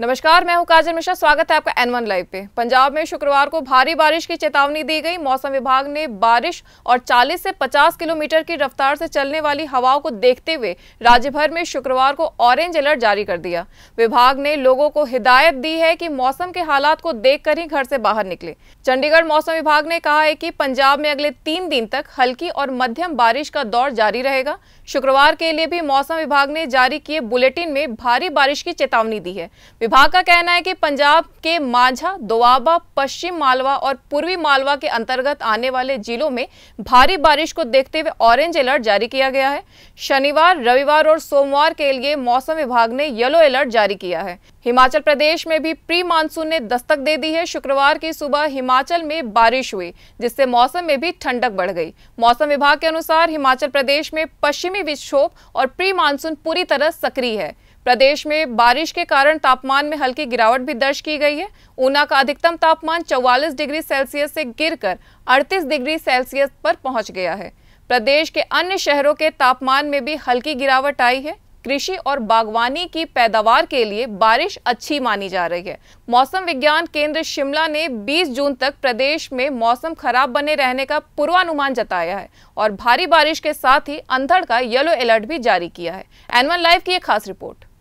नमस्कार मैं हूं काजल मिश्रा स्वागत है आपका एन लाइव पे पंजाब में शुक्रवार को भारी बारिश की चेतावनी दी गई मौसम विभाग ने बारिश और 40 से 50 किलोमीटर की रफ्तार से चलने वाली हवाओं को देखते हुए राज्य भर में शुक्रवार को ऑरेंज अलर्ट जारी कर दिया विभाग ने लोगों को हिदायत दी है की मौसम के हालात को देख ही घर से बाहर निकले चंडीगढ़ मौसम विभाग ने कहा है की पंजाब में अगले तीन दिन तक हल्की और मध्यम बारिश का दौर जारी रहेगा शुक्रवार के लिए भी मौसम विभाग ने जारी किए बुलेटिन में भारी बारिश की चेतावनी दी है विभाग का कहना है कि पंजाब के माझा दोआबा पश्चिम मालवा और पूर्वी मालवा के अंतर्गत आने वाले जिलों में भारी बारिश को देखते हुए ऑरेंज अलर्ट जारी किया गया है शनिवार रविवार और सोमवार के लिए मौसम विभाग ने येलो अलर्ट जारी किया है हिमाचल प्रदेश में भी प्री मानसून ने दस्तक दे दी है शुक्रवार की सुबह हिमाचल में बारिश हुई जिससे मौसम में भी ठंडक बढ़ गई मौसम विभाग के अनुसार हिमाचल प्रदेश में पश्चिमी विक्षोभ और प्री मानसून पूरी तरह सक्रिय है प्रदेश में बारिश के कारण तापमान तापमान में हल्की गिरावट भी दर्ज की गई है ऊना का अधिकतम तापमान 44 डिग्री सेल्सियस से गिरकर 38 डिग्री सेल्सियस पर पहुंच गया है प्रदेश के अन्य शहरों के तापमान में भी हल्की गिरावट आई है कृषि और बागवानी की पैदावार के लिए बारिश अच्छी मानी जा रही है मौसम विज्ञान केंद्र शिमला ने 20 जून तक प्रदेश में मौसम खराब बने रहने का पूर्वानुमान जताया है और भारी बारिश के साथ ही अंधड़ का येलो अलर्ट भी जारी किया है एनवन लाइव की एक खास रिपोर्ट